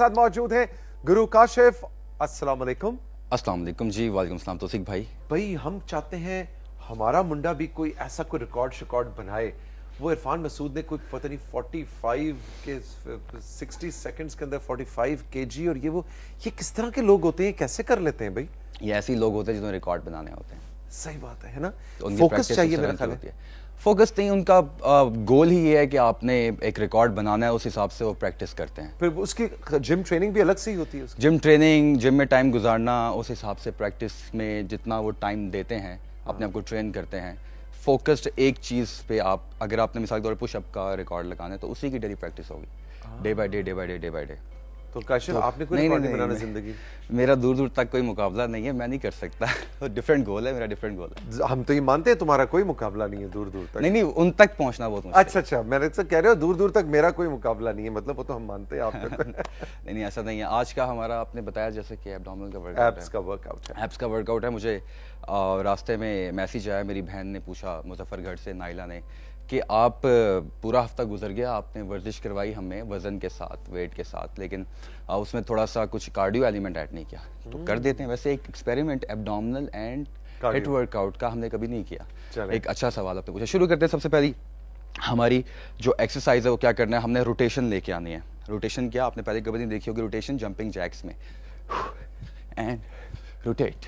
साथ मौजूद हैं गुरु काशिफ अस्सलाम वालेकुम अस्सलाम वालेकुम जी वालेकुम सलाम तौसीक भाई भाई हम चाहते हैं हमारा मुंडा भी कोई ऐसा कोई रिकॉर्ड शिकॉर्ड बनाए वो इरफान मसूद ने कोई पता नहीं 45 के 60 सेकंड्स के अंदर 45 केजी और ये वो ये किस तरह के लोग होते हैं कैसे कर लेते हैं भाई ये ऐसे लोग होते हैं जिन्होंने रिकॉर्ड बनाने होते हैं सही बात है ना तो फोकस चाहिए मेरा ख्याल है फोकस नहीं उनका गोल ही ये है कि आपने एक रिकॉर्ड बनाना है उस हिसाब से वो प्रैक्टिस करते हैं फिर उसकी जिम ट्रेनिंग भी अलग से ही होती है जिम ट्रेनिंग जिम में टाइम गुजारना उस हिसाब से प्रैक्टिस में जितना वो टाइम देते हैं अपने आप को ट्रेन करते हैं फोकस्ड एक चीज़ पे आप अगर आपने मिसाल के तौर पर पुशअप का रिकॉर्ड लगाना है तो उसी की डेली प्रैक्टिस होगी हाँ। Day by day day by day day by day तो काशिफ तो आपने कोई नहीं, नहीं, मेरा दूर दूर तक कोई मुकाबला नहीं है मैं नहीं कर सकता डिफरेंट गोल है मेरा डिफरेंट गोल है हम तो ये मानते हैं तुम्हारा कोई मुकाबला नहीं है दूर दूर तक नहीं नहीं उन तक पहुंचना बहुत अच्छा अच्छा मैंने तो कह रहे हो दूर दूर तक मेरा कोई मुकाबला नहीं है मतलब वो तो हम मानते हैं आप नहीं नहीं ऐसा नहीं है आज का हमारा आपने बताया जैसे कि का वर्कआउट है एप्स का वर्कआउट है मुझे रास्ते में मैसेज आया मेरी बहन ने पूछा मुजफ्फरगढ़ से नाइला ने कि आप पूरा हफ्ता गुजर गया आपने वर्जिश करवाई हमें वज़न के साथ वेट के साथ लेकिन उसमें थोड़ा सा कुछ कार्डियो एलिमेंट ऐड नहीं किया तो कर हम्म। देते हैं वैसे एक experiment abdominal and HIIT workout का हमने कभी नहीं किया एक अच्छा सवाल आपने पूछा शुरू करते हैं सबसे पहली हमारी जो एक्सरसाइज है वो क्या करना है हमने रोटेशन लेके आनी है रोटेशन क्या आपने पहले कभी नहीं देखी होगी रोटेशन जंपिंग जैक्स में एंड रोटेट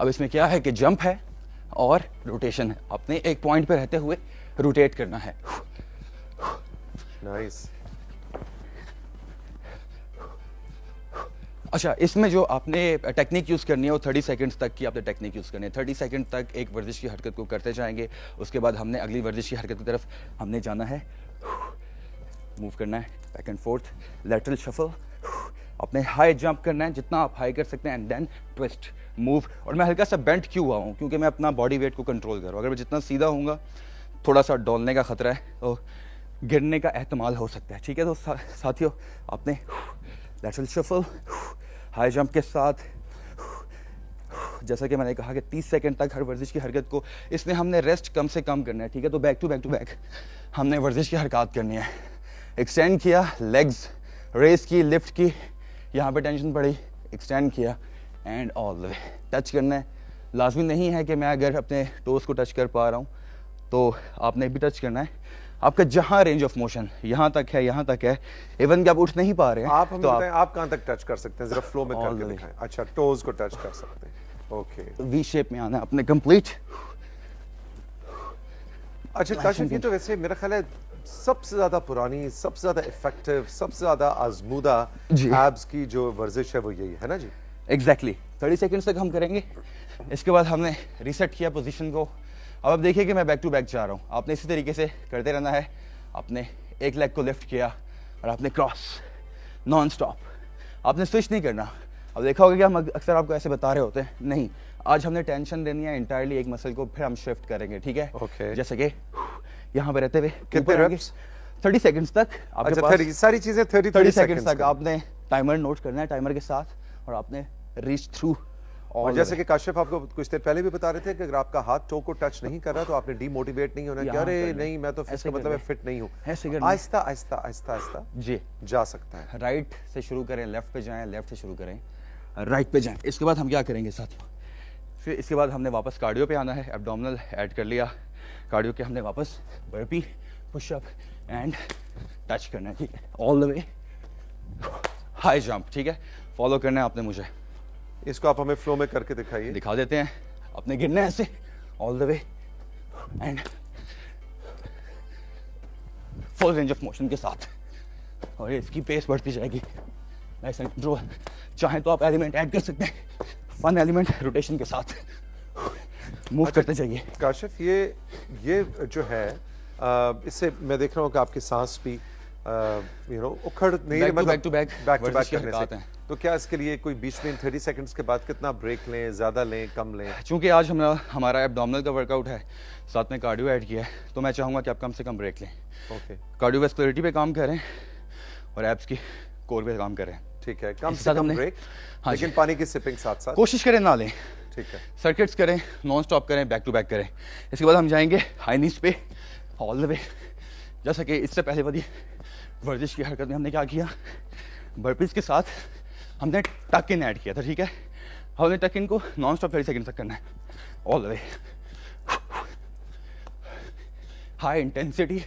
अब इसमें क्या है कि जंप है और रोटेशन है अपने एक पॉइंट पे रहते हुए रोटेट करना है नाइस अच्छा इसमें जो आपने टेक्निक यूज़ करनी है वो थर्टी सेकेंड्स तक की आपने टेक्निक यूज़ करनी है थर्टी सेकेंड तक एक वर्जिश की हरकत को करते जाएंगे उसके बाद हमने अगली वर्जिश की हरकत की तरफ हमने जाना है मूव करना है back and forth lateral shuffle अपने हाई जंप करना है जितना आप हाई कर सकते हैं एंड देन ट्विस्ट मूव और मैं हल्का सा बेंट क्यों हुआ हूँ क्योंकि मैं अपना बॉडी वेट को कंट्रोल कर रहा हूँ अगर मैं जितना सीधा हूँ थोड़ा सा डोलने का खतरा है और तो गिरने का अहतमाल हो सकता है ठीक है तो सा, साथियों आपने शफल हाई जंप के साथ जैसा कि मैंने कहा कि 30 सेकंड तक हर वर्जिश की हरकत को इसमें हमने रेस्ट कम से कम करना है ठीक है तो back to back to back हमने वर्जिश की हरकत करनी है एक्सटेंड किया लेग्स रेस की लिफ्ट की यहाँ पे टेंशन पड़ी एक्सटेंड किया and all the way touch करना है लाजमी नहीं है कि मैं अगर अपने टोस को टच कर पा रहा हूँ तो आपने भी टच करना है आपका जहाँ रेंज ऑफ मोशन यहाँ तक है यहाँ तक है इवन कि आप उठ नहीं पा रहे हैं आप तो आप, आप कहाँ तक टच कर सकते हैं जरा फ्लो में करके दिखाएं अच्छा टोज को टच कर सकते हैं ओके वी शेप में आना अपने कंप्लीट अच्छा काशिफ ये तो वैसे मेरा ख्याल है सबसे ज़्यादा पुरानी सबसे ज़्यादा इफेक्टिव सबसे ज़्यादा आजमूदा एब्स की जो वर्जिश है वो यही है ना जी एग्जैक्टली थर्टी सेकेंड्स तक हम करेंगे इसके बाद हमने रिसेट किया पोजिशन को अब आप देखिए कि मैं बैक टू बैक जा रहा हूँ आपने इसी तरीके से करते रहना है आपने एक लेग को लिफ्ट किया और आपने क्रॉस नॉन स्टॉप आपने स्विच नहीं करना अब देखा होगा कि हम अक्सर आपको ऐसे बता रहे होते हैं नहीं आज हमने टेंशन देनी है इंटायरली एक मसल को फिर हम शिफ्ट करेंगे ठीक है okay. जैसे कि यहाँ पे रहते हुए थर्टी सेकेंड्स तक आपके अच्छा, पास सारी चीजें थर्टी सेकेंड्स तक आपने टाइमर नोट करना है टाइमर के साथ और आपने रीच थ्रू और जैसे कि काशिफ आपको कुछ देर पहले भी बता रहे थे कि अगर आपका हाथ टो को टच नहीं कर रहा तो आपने डीमोटिवेट नहीं होना कि अरे नहीं मैं तो इसका मतलब मैं फिट नहीं हूँ आहिस्ता आहिस्ता आहिस्ता आहिस्ता जी जा सकता है राइट से शुरू करें लेफ्ट पे जाएं लेफ्ट से शुरू करें राइट पे जाएं इसके बाद हम क्या करेंगे साथियों फिर इसके बाद हमने वापस कार्डियो पे आना है एब्डोमिनल ऐड कर लिया कार्डियो के हमने वापस बर्पी पुशअप एंड टच करना है ठीक है all the way high jump ठीक है फॉलो करना है आपने मुझे इसको आप हमें फ्लो में करके दिखाइए दिखा देते हैं अपने गिरने ऐसे all the way and full range of motion के साथ और इसकी पेस बढ़ती जाएगी लाइसेंस चाहे तो आप एलिमेंट ऐड कर सकते हैं वन एलिमेंट रोटेशन के साथ मूव अच्छा, करते जाइए काशिफ ये ये जो है इससे मैं देख रहा हूँ कि आपकी सांस भी यू नो उखड़ नहीं back मतलब back to back back to back करने से तो क्या इसके लिए कोई बीच में थर्टी सेकेंड्स के बाद कितना ब्रेक लें ज़्यादा लें कम लें चूँकि आज हमारा हमारा एबडामल का वर्कआउट है साथ में कार्डियो ऐड किया है तो मैं चाहूँगा कि आप कम से कम ब्रेक लें ओके कार्डियो वेस्कुलरिटी पर काम करें और एप्स की कोर पर काम करें ठीक है कम से कम ब्रेक हाँ लेकिन पानी की सिपिंग साथ साथ कोशिश करें ना लें ठीक है सर्किट्स करें नॉन स्टॉप करें बैक टू बैक करें इसके बाद हम जाएंगे हाई नीज पे ऑल द वे जैसा कि इससे पहले वाली वर्जिश की हरकत में हमने क्या किया बर्पीज के साथ हमने टक इन ऐड किया था ठीक है हमने टक इन को नॉन स्टॉप थर्टी सेकेंड तक करना है all the way high intensity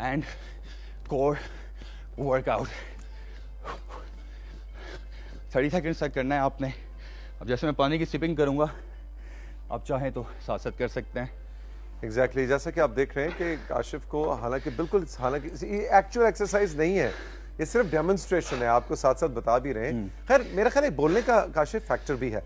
and core workout thirty seconds तक करना है आपने अब जैसे मैं पानी की सिपिंग करूँगा आप चाहें तो साथ साथ कर सकते हैं एग्जैक्टली exactly. जैसा कि आप देख रहे हैं कि काशिफ को हालांकि बिल्कुल हालांकि ये एक्चुअल एक्सरसाइज नहीं है ये सिर्फ डेमोन्स्ट्रेशन है आपको साथ साथ बता भी रहे हैं हम्म। खैर मेरा ख्याल बोलने का काशिफ फैक्टर भी है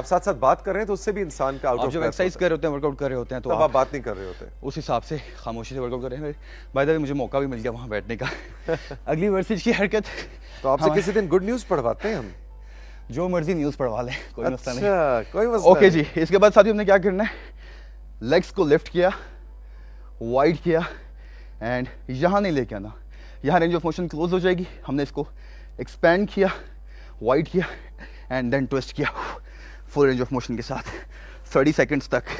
आप साथ साथ बात कर रहे हैं तो उससे भी इंसान का आउट जब एक्सरसाइज कर रहे होते हैं वर्कआउट कर रहे होते हैं तो आप, आप बात नहीं कर रहे होते उस हिसाब से खामोशी से वर्कआउट कर रहे हैं बाय द वे मुझे मौका भी मिल गया वहाँ बैठने का अगली वर्सिज की हरकत तो आपसे हाँ। किसी दिन गुड न्यूज़ पढ़वाते हैं हम जो मर्जी न्यूज़ पढ़वा लें कोई अच्छा, मसला नहीं अच्छा, कोई मसला ओके जी इसके बाद साथियों हमने क्या करना है लेग्स को लिफ्ट किया वाइड किया एंड यहाँ नहीं लेके आना यहाँ रेंज ऑफ मोशन क्लोज हो जाएगी हमने इसको एक्सपेंड किया वाइड किया एंड देन ट्विस्ट किया फुल रेंज ऑफ मोशन के साथ थर्टी सेकेंड्स तक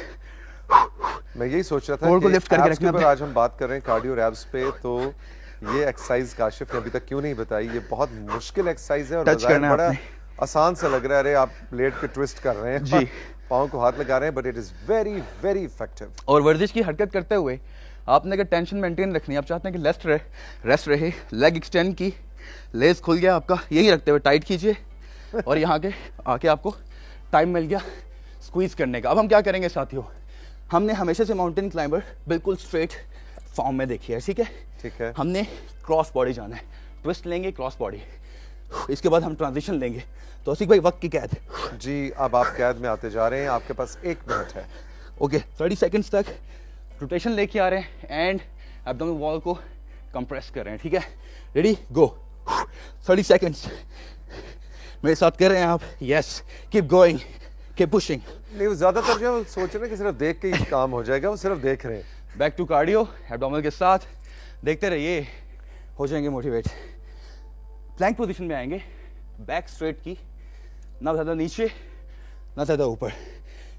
मैं यही सोच रहा था कि लिफ्ट करके रखने पर आज हम बात कर रहे हैं कार्डियो रैब्स पे तो ये एक्सरसाइज काशिफ ने अभी तक क्यों नहीं बताई ये बहुत मुश्किल एक्सरसाइज है और बड़ा आसान से लग रहा है अरे आप प्लेट के ट्विस्ट कर रहे हैं जी पाँव को हाथ लगा रहे हैं but it is very very effective और वर्जिश की हरकत करते हुए आपने अगर टेंशन मेंटेन रखनी है आप चाहते हैं कि लेस्ट रहे रेस्ट रहे लेग एक्सटेंड की लेस खुल गया आपका यही रखते हुए टाइट कीजिए और यहाँ के आके आपको टाइम मिल गया स्क्वीज करने का अब हम क्या करेंगे साथियों हमने हमेशा से माउंटेन क्लाइंबर बिल्कुल स्ट्रेट फॉर्म में देखी है ठीक है ठीक है हमने क्रॉस बॉडी जाना है ट्विस्ट लेंगे क्रॉस बॉडी इसके बाद हम ट्रांजिशन लेंगे तो भाई वक्त की कैद जी अब आप कैद में आते जा रहे हैं आपके पास एक मिनट है ओके थर्टी सेकेंड्स तक रोटेशन लेके आ रहे हैं एंड एबडोमिन वॉल को कंप्रेस कर रहे हैं ठीक है रेडी गो थर्टी सेकेंड्स मेरे साथ कह रहे हैं आप yes keep going keep pushing नहीं वो ज़्यादातर जो सोच रहे हैं कि सिर्फ देख के ही काम हो जाएगा वो सिर्फ देख रहे हैं बैक टू कार्डियो एबडोमल के साथ देखते रहिए हो जाएंगे मोटिवेट प्लैंक पोजीशन में आएंगे बैक स्ट्रेट की ना ज़्यादा नीचे ना ज़्यादा ऊपर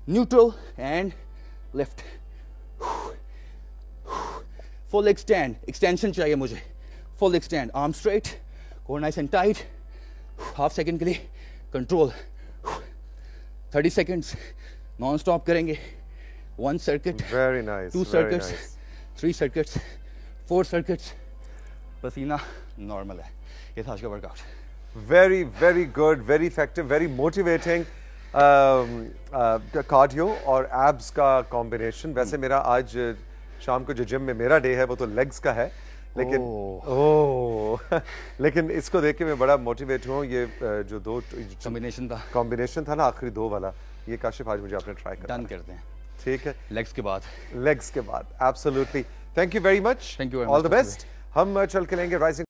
neutral and left full extend extension चाहिए मुझे full extend arm straight core nice and tight half second के लिए control thirty seconds non stop करेंगे one circuit very nice two circuits three circuits four circuits पसीना normal है ये था आज का workout very very good very effective very motivating cardio और एब्स का कॉम्बिनेशन वैसे मेरा आज uh, शाम को जो जिम में मेरा डे है वो तो लेग्स का है लेकिन ओ, ओ लेकिन इसको देख के मैं बड़ा मोटिवेट हुआ ये uh, जो दो कॉम्बिनेशन था कॉम्बिनेशन था ना आखिरी दो वाला ये काशिफ आज मुझे आपने ट्राई कर डन करते हैं ठीक है लेग्स के बाद लेग्स के बाद absolutely thank you very much thank you all the best हम uh, चल के लेंगे राइजिंग